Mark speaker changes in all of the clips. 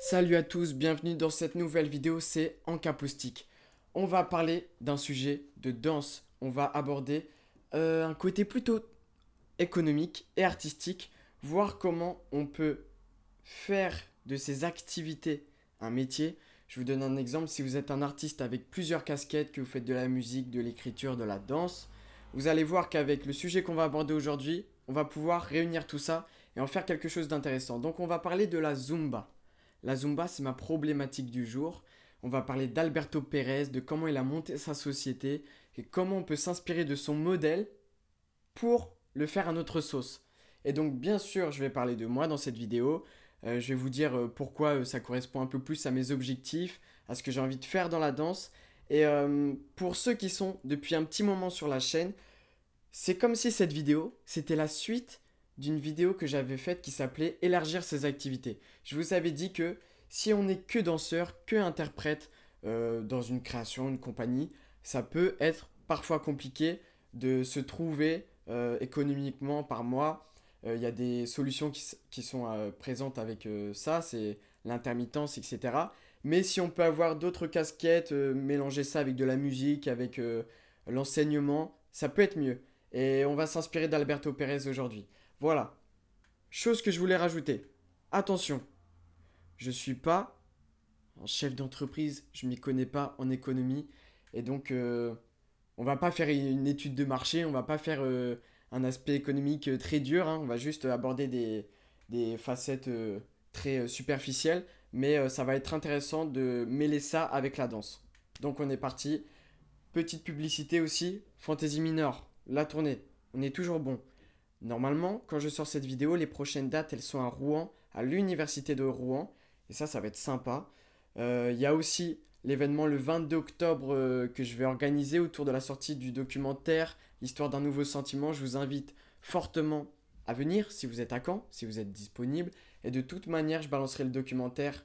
Speaker 1: Salut à tous, bienvenue dans cette nouvelle vidéo, c'est Encapoustique. On va parler d'un sujet de danse, on va aborder euh, un côté plutôt économique et artistique, voir comment on peut faire de ces activités un métier. Je vous donne un exemple, si vous êtes un artiste avec plusieurs casquettes, que vous faites de la musique, de l'écriture, de la danse, vous allez voir qu'avec le sujet qu'on va aborder aujourd'hui, on va pouvoir réunir tout ça et en faire quelque chose d'intéressant. Donc on va parler de la Zumba. La Zumba, c'est ma problématique du jour. On va parler d'Alberto Pérez, de comment il a monté sa société et comment on peut s'inspirer de son modèle pour le faire à notre sauce. Et donc, bien sûr, je vais parler de moi dans cette vidéo. Euh, je vais vous dire euh, pourquoi euh, ça correspond un peu plus à mes objectifs, à ce que j'ai envie de faire dans la danse. Et pour ceux qui sont depuis un petit moment sur la chaîne, c'est comme si cette vidéo, c'était la suite d'une vidéo que j'avais faite qui s'appelait Élargir ses activités. Je vous avais dit que si on n'est que danseur, que interprète euh, dans une création, une compagnie, ça peut être parfois compliqué de se trouver euh, économiquement par mois. Euh, il y a des solutions qui sont présentes avec ça, c'est l'intermittence, etc. Mais si on peut avoir d'autres casquettes, mélanger ça avec de la musique, avec l'enseignement, ça peut être mieux. Et on va s'inspirer d'Alberto Pérez aujourd'hui. Voilà. Chose que je voulais rajouter. Attention, je ne suis pas un chef d'entreprise, je m'y connais pas en économie, et donc on euh, on va pas faire une étude de marché, on va pas faire euh, un aspect économique euh, très dur, hein. on va juste aborder des, facettes très superficielles, mais ça va être intéressant de mêler ça avec la danse. Donc on est parti. Petite publicité aussi, Fantasy mineure, la tournée, on est toujours bon. Normalement, quand je sors cette vidéo, les prochaines dates, elles sont à Rouen, à l'université de Rouen. Et ça, ça va être sympa. Euh, il y a aussi l'événement le 22 octobre euh, que je vais organiser autour de la sortie du documentaire L'histoire d'un nouveau sentiment. Je vous invite fortement à venir si vous êtes à Caen, si vous êtes disponible. Et de toute manière, je balancerai le documentaire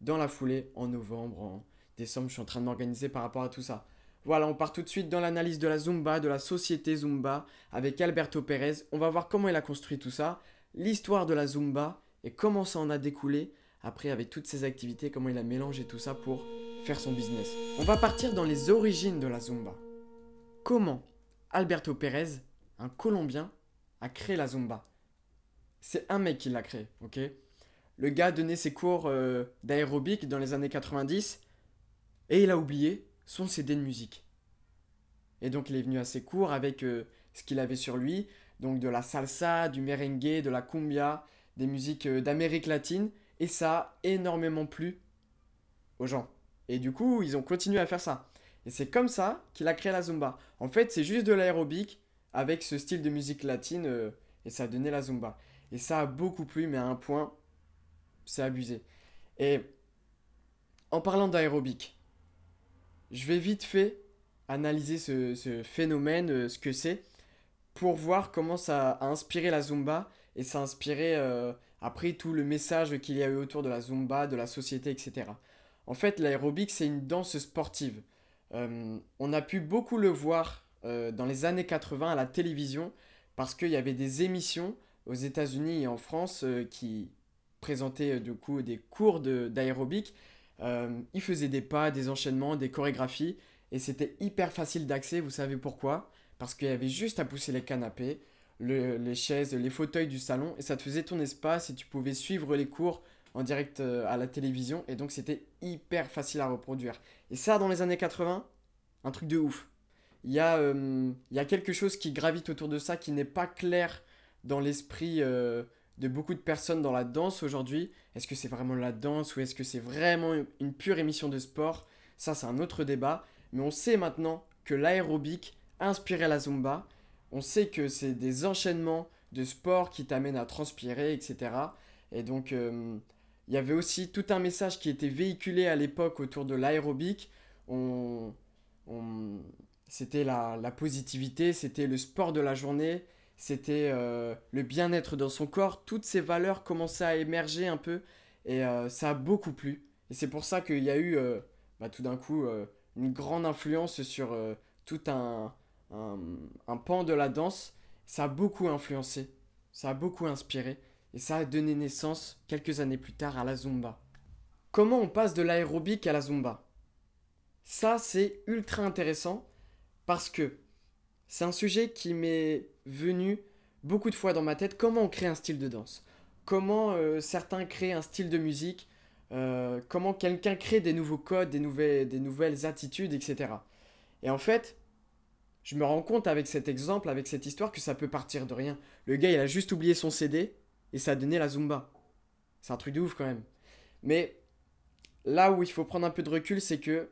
Speaker 1: dans la foulée en novembre, en décembre. Je suis en train de m'organiser par rapport à tout ça. Voilà, on part tout de suite dans l'analyse de la Zumba, de la société Zumba, avec Alberto Pérez. On va voir comment il a construit tout ça, l'histoire de la Zumba et comment ça en a découlé, après avec toutes ses activités, comment il a mélangé tout ça pour faire son business. On va partir dans les origines de la Zumba. Comment Alberto Pérez, un Colombien, a créé la Zumba C'est un mec qui l'a créé, ok Le gars donnait ses cours euh, d'aérobic dans les années 90 et il a oublié son CD de musique. Et donc il est venu à ses cours avec euh, ce qu'il avait sur lui, donc de la salsa, du merengue, de la cumbia, des musiques euh, d'Amérique latine, et ça a énormément plu aux gens. Et du coup, ils ont continué à faire ça. Et c'est comme ça qu'il a créé la Zumba. En fait, c'est juste de l'aérobic avec ce style de musique latine, euh, et ça a donné la Zumba. Et ça a beaucoup plu, mais à un point, c'est abusé. Et en parlant d'aérobic, je vais vite fait analyser ce, phénomène, euh, ce que c'est, pour voir comment ça a inspiré la Zumba et ça a inspiré euh, après tout le message qu'il y a eu autour de la Zumba, de la société, etc. En fait, l'aérobic, c'est une danse sportive. Euh, on a pu beaucoup le voir dans les années 80 à la télévision parce qu'il y avait des émissions aux États-Unis et en France qui présentaient du coup des cours d'aérobic. Euh, il faisait des pas, des enchaînements, des chorégraphies, et c'était hyper facile d'accès, vous savez pourquoi Parce qu'il y avait juste à pousser les canapés, les chaises, les fauteuils du salon, et ça te faisait ton espace, et tu pouvais suivre les cours en direct euh, à la télévision, et donc c'était hyper facile à reproduire. Et ça, dans les années 80, un truc de ouf. Euh, il y, a, quelque chose qui gravite autour de ça, qui n'est pas clair dans l'esprit de beaucoup de personnes dans la danse aujourd'hui. Est-ce que c'est vraiment la danse ou est-ce que c'est vraiment une pure émission de sport Ça, c'est un autre débat. Mais on sait maintenant que l'aérobic inspirait la zumba. On sait que c'est des enchaînements de sport qui t'amènent à transpirer, etc. Et donc, euh, il y avait aussi tout un message qui était véhiculé à l'époque autour de l'aérobic. c'était la positivité, c'était le sport de la journée, c'était euh, le bien-être dans son corps, toutes ces valeurs commençaient à émerger un peu et euh, ça a beaucoup plu. Et c'est pour ça qu'il y a eu euh, bah, tout d'un coup une grande influence sur tout un, un, un, pan de la danse. Ça a beaucoup influencé, ça a beaucoup inspiré et ça a donné naissance quelques années plus tard à la Zumba. Comment on passe de l'aérobic à la Zumba Ça c'est ultra intéressant parce que c'est un sujet qui m'est venu beaucoup de fois dans ma tête. Comment on crée un style de danse Comment euh, certains créent un style de musique euh, Comment quelqu'un crée des nouveaux codes, des nouvelles, attitudes, etc. Et en fait, je me rends compte avec cet exemple, avec cette histoire, que ça peut partir de rien. Le gars, il a juste oublié son CD et ça a donné la Zumba. C'est un truc de ouf quand même. Mais là où il faut prendre un peu de recul, c'est que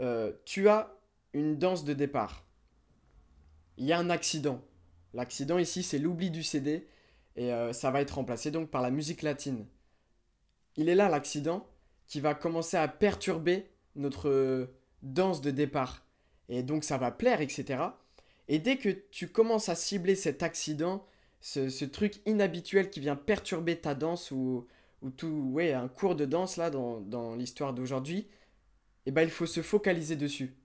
Speaker 1: euh, tu as une danse de départ il y a un accident. L'accident ici, c'est l'oubli du CD, et euh, ça va être remplacé donc par la musique latine. Il est là l'accident qui va commencer à perturber notre euh, danse de départ. Et donc ça va plaire, etc. Et dès que tu commences à cibler cet accident, ce, truc inhabituel qui vient perturber ta danse ou, ou tout, ouais, un cours de danse là dans, dans l'histoire d'aujourd'hui, eh ben il faut se focaliser dessus.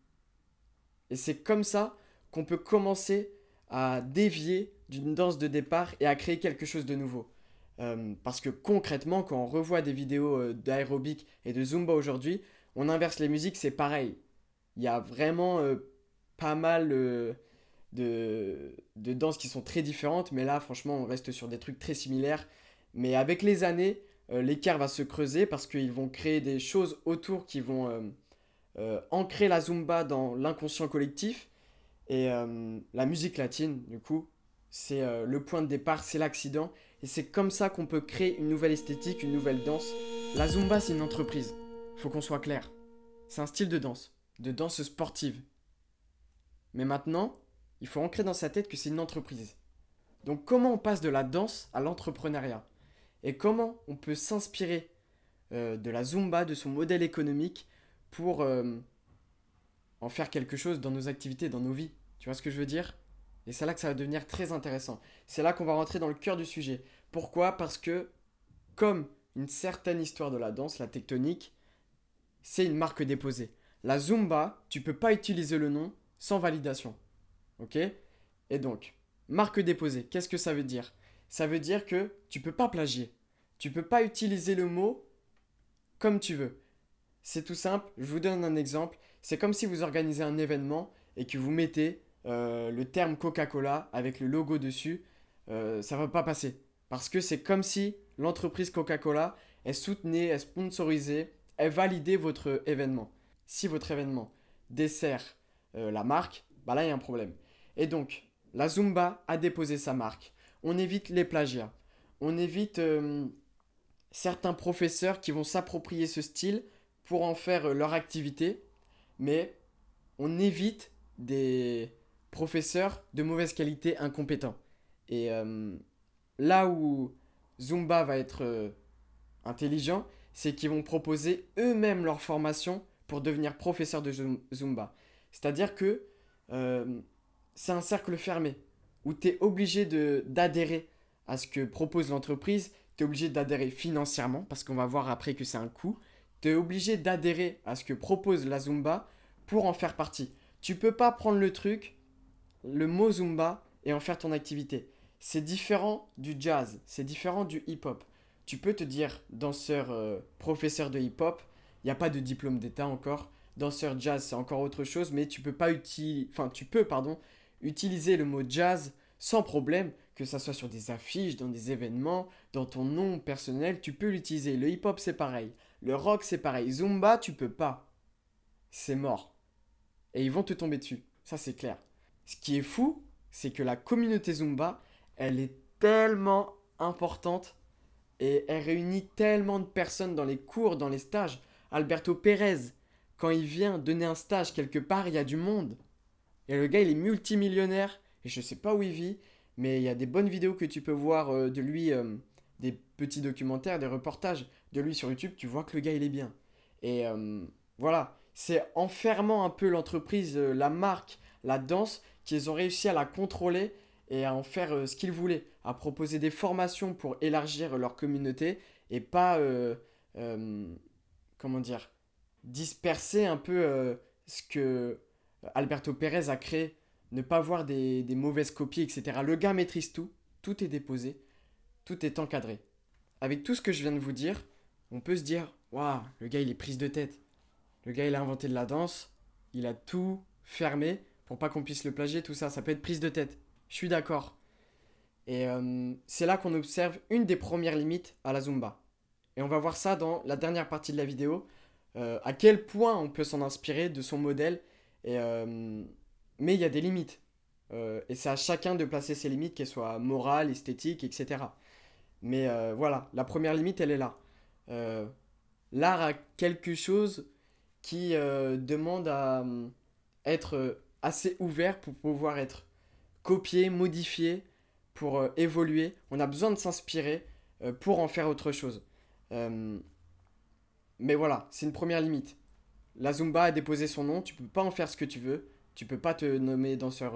Speaker 1: Et c'est comme ça qu'on peut commencer à dévier d'une danse de départ et à créer quelque chose de nouveau. Euh, parce que concrètement, quand on revoit des vidéos euh, d'aérobic et de zumba aujourd'hui, on inverse les musiques, c'est pareil. Il y a vraiment euh, pas mal de, de danses qui sont très différentes, mais là, franchement, on reste sur des trucs très similaires. Mais avec les années, l'écart va se creuser parce qu'ils vont créer des choses autour qui vont ancrer la zumba dans l'inconscient collectif et euh, la musique latine, du coup, c'est euh, le point de départ, c'est l'accident. Et c'est comme ça qu'on peut créer une nouvelle esthétique, une nouvelle danse. La Zumba, c'est une entreprise. Faut qu'on soit clair. C'est un style de danse, de danse sportive. Mais maintenant, il faut ancrer dans sa tête que c'est une entreprise. Donc comment on passe de la danse à l'entrepreneuriat Et comment on peut s'inspirer euh, de la Zumba, de son modèle économique, pour en faire quelque chose dans nos activités, dans nos vies. Tu vois ce que je veux dire Et c'est là que ça va devenir très intéressant. C'est là qu'on va rentrer dans le cœur du sujet. Pourquoi Parce que, comme une certaine histoire de la danse, la tectonique, c'est une marque déposée. La Zumba, tu peux pas utiliser le nom sans validation. Ok Et donc, marque déposée, qu'est-ce que ça veut dire Ça veut dire que tu peux pas plagier. Tu peux pas utiliser le mot comme tu veux. C'est tout simple, je vous donne un exemple. C'est comme si vous organisez un événement et que vous mettez euh, le terme Coca-Cola avec le logo dessus, Ça euh, ça va pas passer. Parce que c'est comme si l'entreprise Coca-Cola, est soutenait, est sponsorisée, est validée votre événement. Si votre événement dessert euh, la marque, bah là il y a un problème. Et donc, la Zumba a déposé sa marque. On évite les plagiats. On évite certains professeurs qui vont s'approprier ce style pour en faire leur activité mais on évite des professeurs de mauvaise qualité incompétents. Et euh, là où Zumba va être euh, intelligent, c'est qu'ils vont proposer eux-mêmes leur formation pour devenir professeur de Zumba. C'est-à-dire que euh, c'est un cercle fermé où tu es obligé d'adhérer à ce que propose l'entreprise, tu es obligé d'adhérer financièrement parce qu'on va voir après que c'est un coût, tu es obligé d'adhérer à ce que propose la Zumba pour en faire partie. Tu peux pas prendre le truc, le mot Zumba, et en faire ton activité. C'est différent du jazz, c'est différent du hip-hop. Tu peux te dire danseur, euh, professeur de hip-hop, il n'y a pas de diplôme d'état encore. Danseur jazz, c'est encore autre chose, mais tu peux pas utiliser, enfin tu peux, pardon, utiliser le mot jazz sans problème, que ça soit sur des affiches, dans des événements, dans ton nom personnel, tu peux l'utiliser. Le hip-hop, c'est pareil. Le rock, c'est pareil. Zumba, tu peux pas. C'est mort. Et ils vont te tomber dessus. Ça, c'est clair. Ce qui est fou, c'est que la communauté Zumba, elle est tellement importante et elle réunit tellement de personnes dans les cours, dans les stages. Alberto Pérez, quand il vient donner un stage quelque part, il y a du monde. Et le gars, il est multimillionnaire et je sais pas où il vit, mais il y a des bonnes vidéos que tu peux voir euh, de lui. Euh, des petits documentaires, des reportages de lui sur YouTube, tu vois que le gars, il est bien. Et euh, voilà, c'est enfermant un peu l'entreprise, euh, la marque, la danse, qu'ils ont réussi à la contrôler et à en faire euh, ce qu'ils voulaient, à proposer des formations pour élargir leur communauté et pas, comment dire, disperser un peu ce que Alberto Pérez a créé, ne pas voir des mauvaises copies, etc. Le gars maîtrise tout, tout est déposé tout est encadré. Avec tout ce que je viens de vous dire, on peut se dire Waouh, le gars il est prise de tête. Le gars il a inventé de la danse, il a tout fermé pour pas qu'on puisse le plagier, tout ça, ça peut être prise de tête. Je suis d'accord. Et euh, c'est là qu'on observe une des premières limites à la Zumba. Et on va voir ça dans la dernière partie de la vidéo, euh, à quel point on peut s'en inspirer de son modèle. Euh, mais il y a des limites. et c'est à chacun de placer ses limites, qu'elles soient morales, esthétiques, etc. Mais euh, voilà, la première limite, elle est là. Euh, l'art a quelque chose qui euh, demande à être assez ouvert pour pouvoir être copié, modifié, pour évoluer. On a besoin de s'inspirer pour en faire autre chose. mais voilà, c'est une première limite. La Zumba a déposé son nom, tu peux pas en faire ce que tu veux, tu peux pas te nommer danseur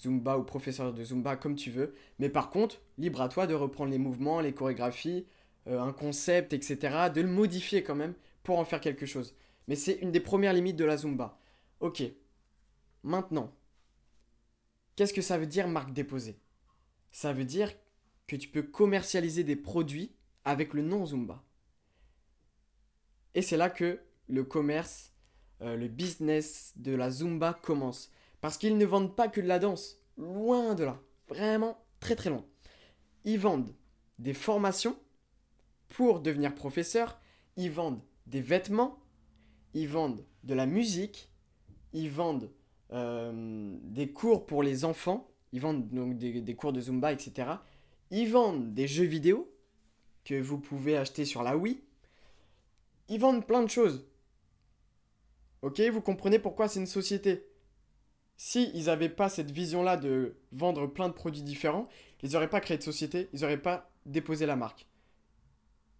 Speaker 1: Zumba ou professeur de Zumba, comme tu veux. Mais par contre, libre à toi de reprendre les mouvements, les chorégraphies, euh, un concept, etc. De le modifier quand même pour en faire quelque chose. Mais c'est une des premières limites de la Zumba. Ok. Maintenant, qu'est-ce que ça veut dire marque déposée Ça veut dire que tu peux commercialiser des produits avec le nom Zumba. Et c'est là que le commerce, euh, le business de la Zumba commence. Parce qu'ils ne vendent pas que de la danse, loin de là, vraiment très très loin. Ils vendent des formations pour devenir professeur, ils vendent des vêtements, ils vendent de la musique, ils vendent euh, des cours pour les enfants, ils vendent donc des, des cours de Zumba, etc. Ils vendent des jeux vidéo que vous pouvez acheter sur la Wii. Ils vendent plein de choses. Ok, vous comprenez pourquoi c'est une société si ils n'avaient pas cette vision-là de vendre plein de produits différents, ils n'auraient pas créé de société, ils n'auraient pas déposé la marque.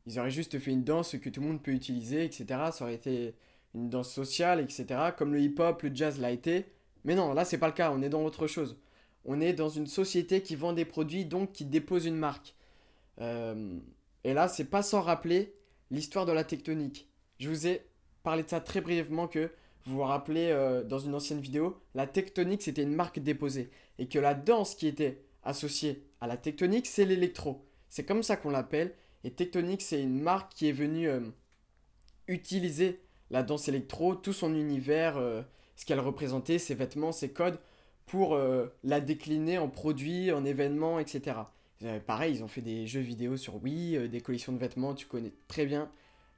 Speaker 1: Ils auraient juste fait une danse que tout le monde peut utiliser, etc. Ça aurait été une danse sociale, etc. Comme le hip-hop, le jazz l'a été. Mais non, là, c'est pas le cas, on est dans autre chose. On est dans une société qui vend des produits, donc qui dépose une marque. Euh, et là, c'est pas sans rappeler l'histoire de la tectonique. Je vous ai parlé de ça très brièvement que vous vous rappelez euh, dans une ancienne vidéo, la tectonique c'était une marque déposée et que la danse qui était associée à la tectonique c'est l'électro. C'est comme ça qu'on l'appelle et tectonique c'est une marque qui est venue euh, utiliser la danse électro, tout son univers, euh, ce qu'elle représentait, ses vêtements, ses codes pour la décliner en produits, en événements, etc. pareil, ils ont fait des jeux vidéo sur Wii, des collections de vêtements, tu connais très bien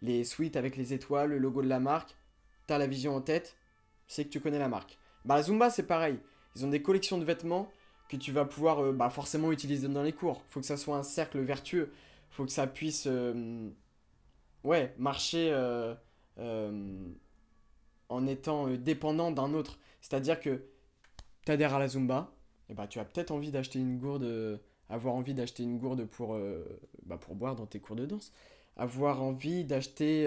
Speaker 1: les suites avec les étoiles, le logo de la marque la vision en tête, c'est que tu connais la marque. Bah, la Zumba, c'est pareil. Ils ont des collections de vêtements que tu vas pouvoir euh, bah, forcément utiliser dans les cours. Il Faut que ça soit un cercle vertueux. Faut que ça puisse euh, ouais, marcher euh, en étant dépendant d'un autre. C'est-à-dire que t'adhères à la Zumba, et bah tu as peut-être envie d'acheter une gourde, avoir envie d'acheter une gourde pour, bah, pour boire dans tes cours de danse, avoir envie d'acheter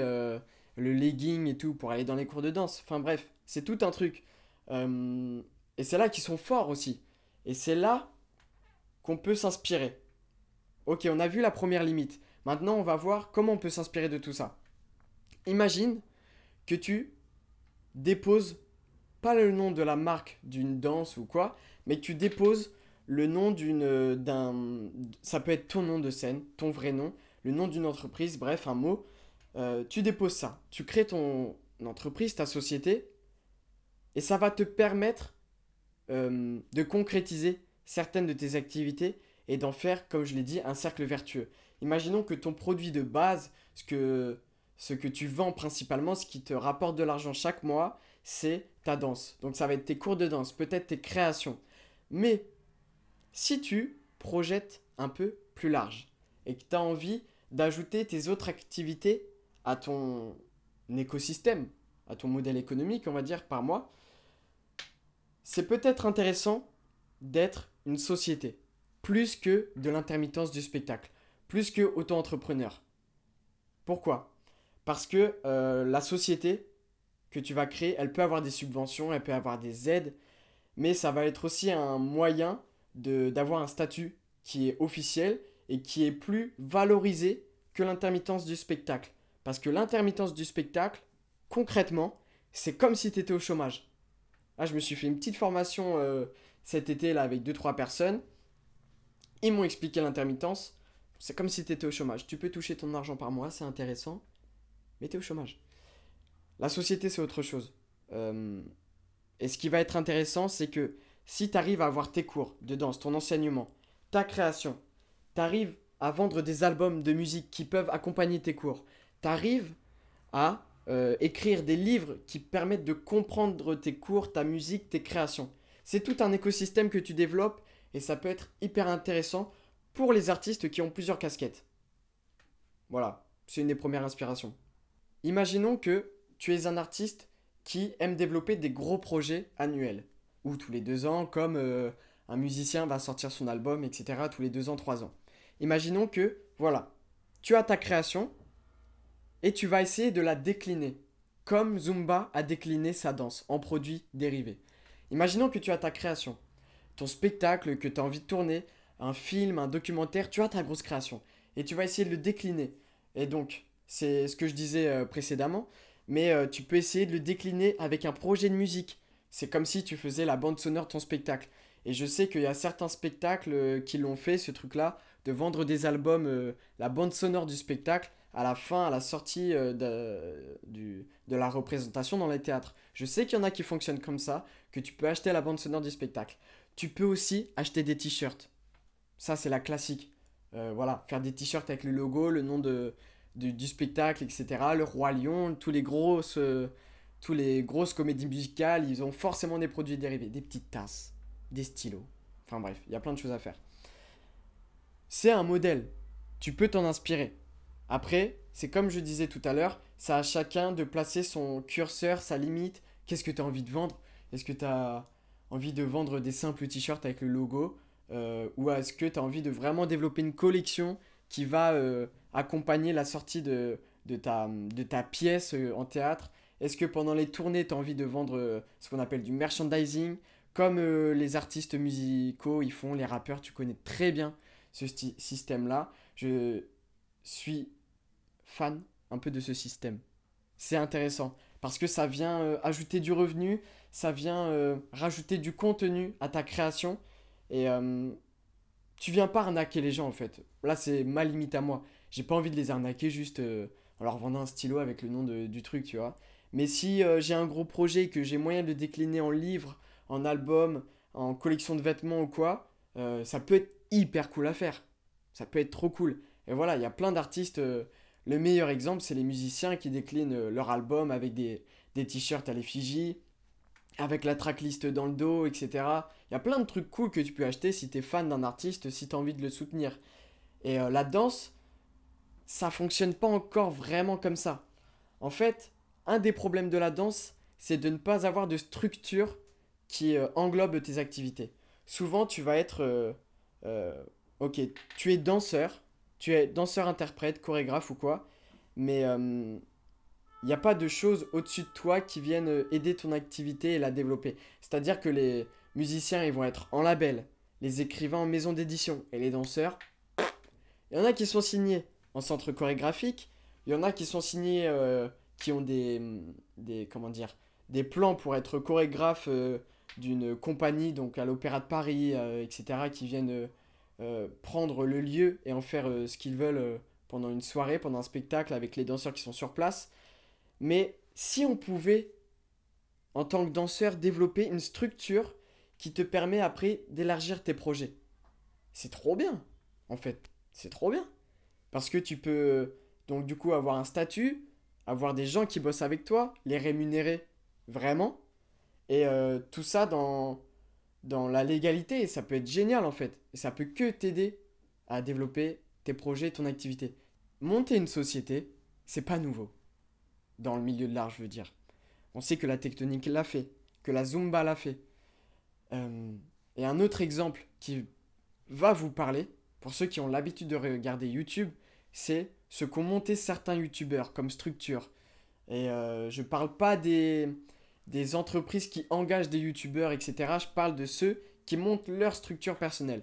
Speaker 1: le legging et tout pour aller dans les cours de danse. Enfin bref, c'est tout un truc. Euh, et c'est là qu'ils sont forts aussi. Et c'est là qu'on peut s'inspirer. Ok, on a vu la première limite. Maintenant, on va voir comment on peut s'inspirer de tout ça. Imagine que tu déposes pas le nom de la marque d'une danse ou quoi, mais que tu déposes le nom d'une euh, d'un ça peut être ton nom de scène, ton vrai nom, le nom d'une entreprise, bref, un mot euh, tu déposes ça, tu crées ton entreprise, ta société, et ça va te permettre euh, de concrétiser certaines de tes activités et d'en faire, comme je l'ai dit, un cercle vertueux. Imaginons que ton produit de base, ce que, ce que tu vends principalement, ce qui te rapporte de l'argent chaque mois, c'est ta danse. Donc ça va être tes cours de danse, peut-être tes créations. Mais si tu projettes un peu plus large et que tu as envie d'ajouter tes autres activités à ton écosystème, à ton modèle économique, on va dire, par mois, c'est peut-être intéressant d'être une société, plus que de l'intermittence du spectacle, plus que auto-entrepreneur. Pourquoi Parce que euh, la société que tu vas créer, elle peut avoir des subventions, elle peut avoir des aides, mais ça va être aussi un moyen d'avoir un statut qui est officiel et qui est plus valorisé que l'intermittence du spectacle. Parce que l'intermittence du spectacle, concrètement, c'est comme si tu étais au chômage. Ah, je me suis fait une petite formation euh, cet été là avec 2-3 personnes. Ils m'ont expliqué l'intermittence. C'est comme si tu étais au chômage. Tu peux toucher ton argent par mois, c'est intéressant, mais tu es au chômage. La société, c'est autre chose. Euh, et ce qui va être intéressant, c'est que si tu arrives à avoir tes cours de danse, ton enseignement, ta création, tu arrives à vendre des albums de musique qui peuvent accompagner tes cours, tu à euh, écrire des livres qui permettent de comprendre tes cours, ta musique, tes créations. C'est tout un écosystème que tu développes et ça peut être hyper intéressant pour les artistes qui ont plusieurs casquettes. Voilà, c'est une des premières inspirations. Imaginons que tu es un artiste qui aime développer des gros projets annuels, ou tous les deux ans, comme euh, un musicien va sortir son album, etc., tous les deux ans, trois ans. Imaginons que, voilà, tu as ta création, et tu vas essayer de la décliner, comme Zumba a décliné sa danse en produits dérivés. Imaginons que tu as ta création, ton spectacle que tu as envie de tourner, un film, un documentaire, tu as ta grosse création. Et tu vas essayer de le décliner. Et donc, c'est ce que je disais euh, précédemment, mais euh, tu peux essayer de le décliner avec un projet de musique. C'est comme si tu faisais la bande sonore de ton spectacle. Et je sais qu'il y a certains spectacles euh, qui l'ont fait, ce truc-là, de vendre des albums, la bande sonore du spectacle à la fin, à la sortie euh, de, la représentation dans les théâtres. Je sais qu'il y en a qui fonctionnent comme ça, que tu peux acheter la bande sonore du spectacle. Tu peux aussi acheter des t-shirts. Ça, c'est la classique. Euh, voilà, faire des t-shirts avec le logo, le nom de, du spectacle, etc. Le Roi Lion, tous les grosses, euh, tous les grosses comédies musicales, ils ont forcément des produits dérivés, des petites tasses, des stylos. Enfin bref, il y a plein de choses à faire. C'est un modèle. Tu peux t'en inspirer. Après, c'est comme je disais tout à l'heure, ça à chacun de placer son curseur, sa limite. Qu'est-ce que tu as envie de vendre Est-ce que tu as envie de vendre des simples t-shirts avec le logo euh, Ou est-ce que tu as envie de vraiment développer une collection qui va euh, accompagner la sortie de, ta, pièce euh, en théâtre Est-ce que pendant les tournées, tu as envie de vendre ce qu'on appelle du merchandising Comme les artistes musicaux, ils font, les rappeurs, tu connais très bien ce système-là. Je suis fan un peu de ce système. C'est intéressant parce que ça vient euh, ajouter du revenu, ça vient euh, rajouter du contenu à ta création et euh, tu viens pas arnaquer les gens en fait. Là, c'est ma limite à moi. J'ai pas envie de les arnaquer juste en leur vendant un stylo avec le nom du truc, tu vois. Mais si j'ai un gros projet que j'ai moyen de décliner en livre, en album, en collection de vêtements ou quoi, ça peut être hyper cool à faire. Ça peut être trop cool. Et voilà, il y a plein d'artistes le meilleur exemple, c'est les musiciens qui déclinent euh, leur album avec des, t-shirts à l'effigie, avec la tracklist dans le dos, etc. Il y a plein de trucs cool que tu peux acheter si tu es fan d'un artiste, si tu as envie de le soutenir. Et euh, la danse, ça fonctionne pas encore vraiment comme ça. En fait, un des problèmes de la danse, c'est de ne pas avoir de structure qui euh, englobe tes activités. Souvent, tu vas être... ok, tu es danseur, tu es danseur, interprète, chorégraphe ou quoi, mais il euh, n'y a pas de choses au-dessus de toi qui viennent euh, aider ton activité et la développer. C'est-à-dire que les musiciens, ils vont être en label, les écrivains en maison d'édition, et les danseurs, il y en a qui sont signés en centre chorégraphique, il y en a qui sont signés, euh, qui ont mm, des, comment dire, des plans pour être chorégraphe d'une compagnie, donc à l'Opéra de Paris, etc., qui viennent euh, prendre le lieu et en faire euh, ce qu'ils veulent euh, pendant une soirée, pendant un spectacle avec les danseurs qui sont sur place. Mais si on pouvait, en tant que danseur, développer une structure qui te permet après d'élargir tes projets, c'est trop bien, en fait. C'est trop bien. Parce que tu peux donc du coup avoir un statut, avoir des gens qui bossent avec toi, les rémunérer vraiment. Et tout ça dans, dans la légalité. ça peut être génial en fait. Et ça peut que t'aider à développer tes projets, ton activité. Monter une société, c'est pas nouveau. Dans le milieu de l'art, je veux dire. On sait que la tectonique l'a fait, que la Zumba l'a fait. Euh, et un autre exemple qui va vous parler, pour ceux qui ont l'habitude de regarder YouTube, c'est ce qu'ont monté certains YouTubeurs comme structure. Et euh, je parle pas des, des entreprises qui engagent des youtubeurs, etc. Je parle de ceux qui montent leur structure personnelle.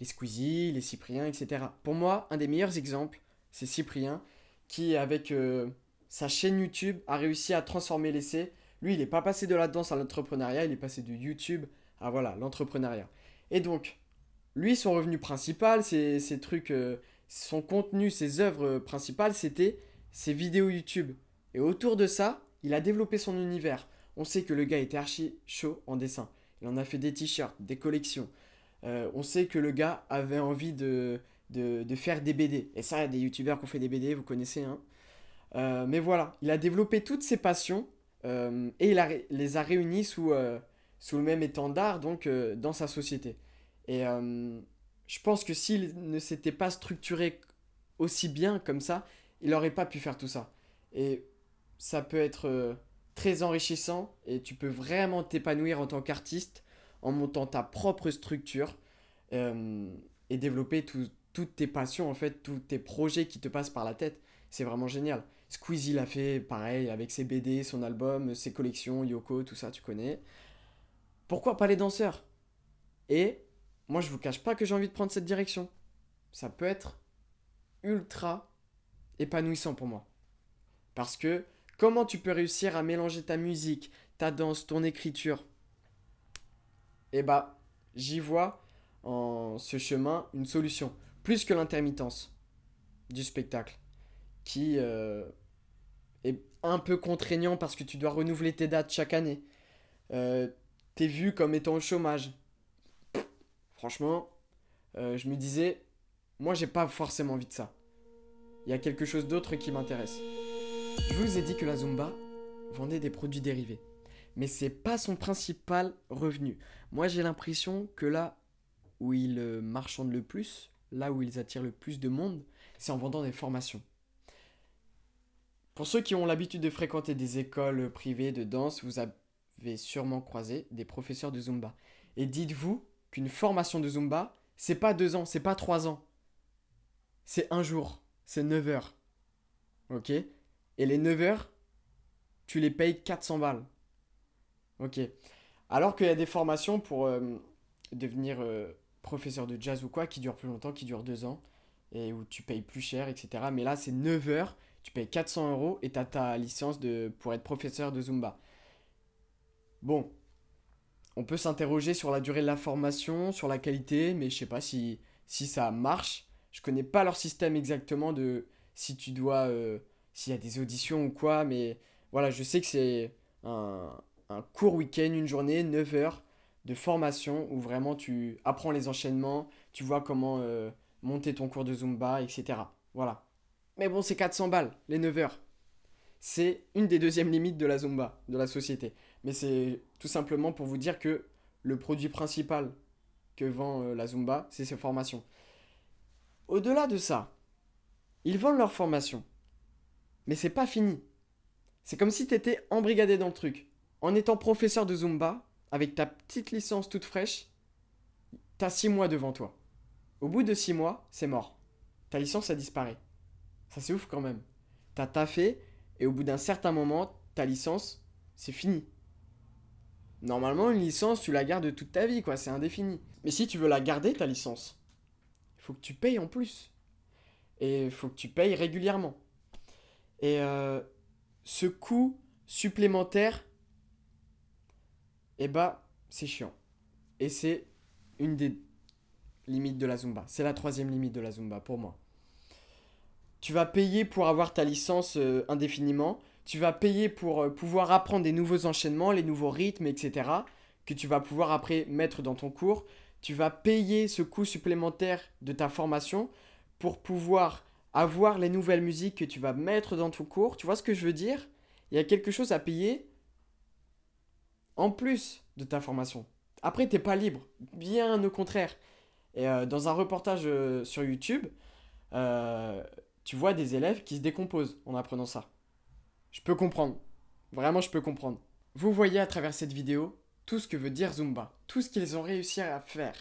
Speaker 1: Les Squeezie, les cypriens etc. Pour moi, un des meilleurs exemples, c'est Cyprien, qui avec euh, sa chaîne YouTube a réussi à transformer l'essai. Lui, il n'est pas passé de la danse à l'entrepreneuriat, il est passé de YouTube à voilà, l'entrepreneuriat. Et donc, lui, son revenu principal, ses, trucs, euh, son contenu, ses œuvres principales, c'était ses vidéos YouTube. Et autour de ça, il a développé son univers. On sait que le gars était archi chaud en dessin. Il en a fait des t-shirts, des collections. Euh, on sait que le gars avait envie de, de, faire des BD. Et ça, il y a des youtubeurs qui ont fait des BD, vous connaissez. Hein euh, mais voilà, il a développé toutes ses passions euh, et il les a réunies sous, sous le même étendard, donc dans sa société. Et je pense que s'il ne s'était pas structuré aussi bien comme ça, il n'aurait pas pu faire tout ça. Et ça peut être très enrichissant et tu peux vraiment t'épanouir en tant qu'artiste en montant ta propre structure euh, et développer toutes tes passions, en fait, tous tes projets qui te passent par la tête. C'est vraiment génial. Squeezie l'a fait pareil avec ses BD, son album, ses collections, Yoko, tout ça, tu connais. Pourquoi pas les danseurs Et moi, je vous cache pas que j'ai envie de prendre cette direction. Ça peut être ultra épanouissant pour moi. Parce que Comment tu peux réussir à mélanger ta musique, ta danse, ton écriture Eh bah, j'y vois en ce chemin une solution, plus que l'intermittence du spectacle, qui euh, est un peu contraignant parce que tu dois renouveler tes dates chaque année. Euh, t'es vu comme étant au chômage. Franchement, euh, je me disais, moi j'ai pas forcément envie de ça. Il y a quelque chose d'autre qui m'intéresse. Je vous ai dit que la Zumba vendait des produits dérivés, mais c'est pas son principal revenu. Moi, j'ai l'impression que là où ils euh, marchandent le plus, là où ils attirent le plus de monde, c'est en vendant des formations. Pour ceux qui ont l'habitude de fréquenter des écoles privées de danse, vous avez sûrement croisé des professeurs de Zumba. Et dites-vous qu'une formation de Zumba, c'est pas deux ans, c'est pas trois ans. C'est un jour, c'est neuf heures. Ok et les 9 heures, tu les payes 400 balles. Ok. Alors qu'il y a des formations pour euh, devenir euh, professeur de jazz ou quoi qui durent plus longtemps, qui durent 2 ans et où tu payes plus cher, etc. Mais là, c'est 9 heures, tu payes 400 euros et tu as ta licence de, pour être professeur de Zumba. Bon, on peut s'interroger sur la durée de la formation, sur la qualité, mais je sais pas si, si ça marche. Je connais pas leur système exactement de si tu dois euh, s'il y a des auditions ou quoi, mais voilà, je sais que c'est un, court week-end, une journée, 9 heures de formation où vraiment tu apprends les enchaînements, tu vois comment euh, monter ton cours de Zumba, etc. Voilà. Mais bon, c'est 400 balles, les 9 heures. C'est une des deuxièmes limites de la Zumba, de la société. Mais c'est tout simplement pour vous dire que le produit principal que vend euh, la Zumba, c'est ses formations. Au-delà de ça, ils vendent leurs formations. Mais c'est pas fini. C'est comme si t'étais embrigadé dans le truc. En étant professeur de Zumba, avec ta petite licence toute fraîche, t'as 6 mois devant toi. Au bout de 6 mois, c'est mort. Ta licence a disparu. Ça c'est ouf quand même. T'as taffé et au bout d'un certain moment, ta licence, c'est fini. Normalement, une licence, tu la gardes toute ta vie, quoi, c'est indéfini. Mais si tu veux la garder, ta licence, il faut que tu payes en plus. Et il faut que tu payes régulièrement. Et euh, ce coût supplémentaire, eh bah, c'est chiant. Et c'est une des limites de la Zumba. C'est la troisième limite de la Zumba pour moi. Tu vas payer pour avoir ta licence euh, indéfiniment. Tu vas payer pour euh, pouvoir apprendre des nouveaux enchaînements, les nouveaux rythmes, etc. Que tu vas pouvoir après mettre dans ton cours. Tu vas payer ce coût supplémentaire de ta formation pour pouvoir avoir les nouvelles musiques que tu vas mettre dans ton cours. Tu vois ce que je veux dire Il y a quelque chose à payer en plus de ta formation. Après, t'es pas libre, bien au contraire. Et euh, dans un reportage euh, sur YouTube, euh, tu vois des élèves qui se décomposent en apprenant ça. Je peux comprendre. Vraiment, je peux comprendre. Vous voyez à travers cette vidéo tout ce que veut dire Zumba, tout ce qu'ils ont réussi à faire,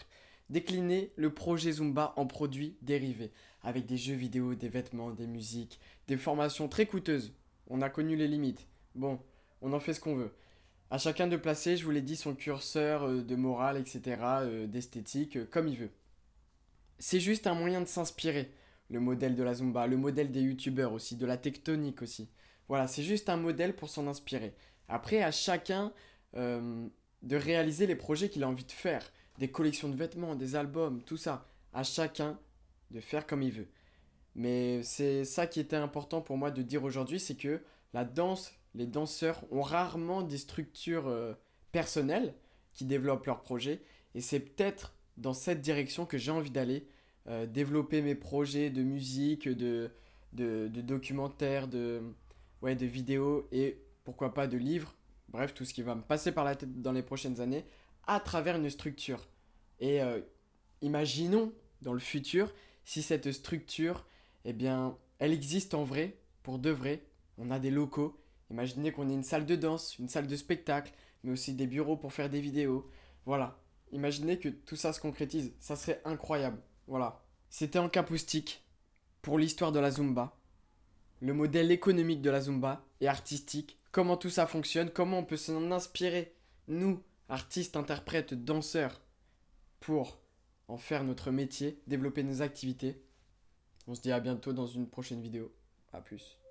Speaker 1: décliner le projet Zumba en produits dérivés, avec des jeux vidéo, des vêtements, des musiques, des formations très coûteuses. On a connu les limites. Bon, on en fait ce qu'on veut. À chacun de placer, je vous l'ai dit, son curseur euh, de morale, etc., euh, d'esthétique, euh, comme il veut. C'est juste un moyen de s'inspirer. Le modèle de la Zumba, le modèle des youtubeurs aussi, de la tectonique aussi. Voilà, c'est juste un modèle pour s'en inspirer. Après, à chacun de réaliser les projets qu'il a envie de faire des collections de vêtements, des albums, tout ça. À chacun de faire comme il veut. Mais c'est ça qui était important pour moi de dire aujourd'hui, c'est que la danse, les danseurs ont rarement des structures euh, personnelles qui développent leurs projets. Et c'est peut-être dans cette direction que j'ai envie d'aller, euh, développer mes projets de musique, de, documentaires, de, de vidéos et pourquoi pas de livres. Bref, tout ce qui va me passer par la tête dans les prochaines années à travers une structure. Et euh, imaginons dans le futur si cette structure, eh bien, elle existe en vrai, pour de vrai. On a des locaux. Imaginez qu'on ait une salle de danse, une salle de spectacle, mais aussi des bureaux pour faire des vidéos. Voilà. Imaginez que tout ça se concrétise. Ça serait incroyable. Voilà. C'était en capoustique pour l'histoire de la Zumba, le modèle économique de la Zumba et artistique, comment tout ça fonctionne, comment on peut s'en inspirer, nous, artistes, interprètes, danseurs, pour en faire notre métier, développer nos activités. On se dit à bientôt dans une prochaine vidéo. A plus.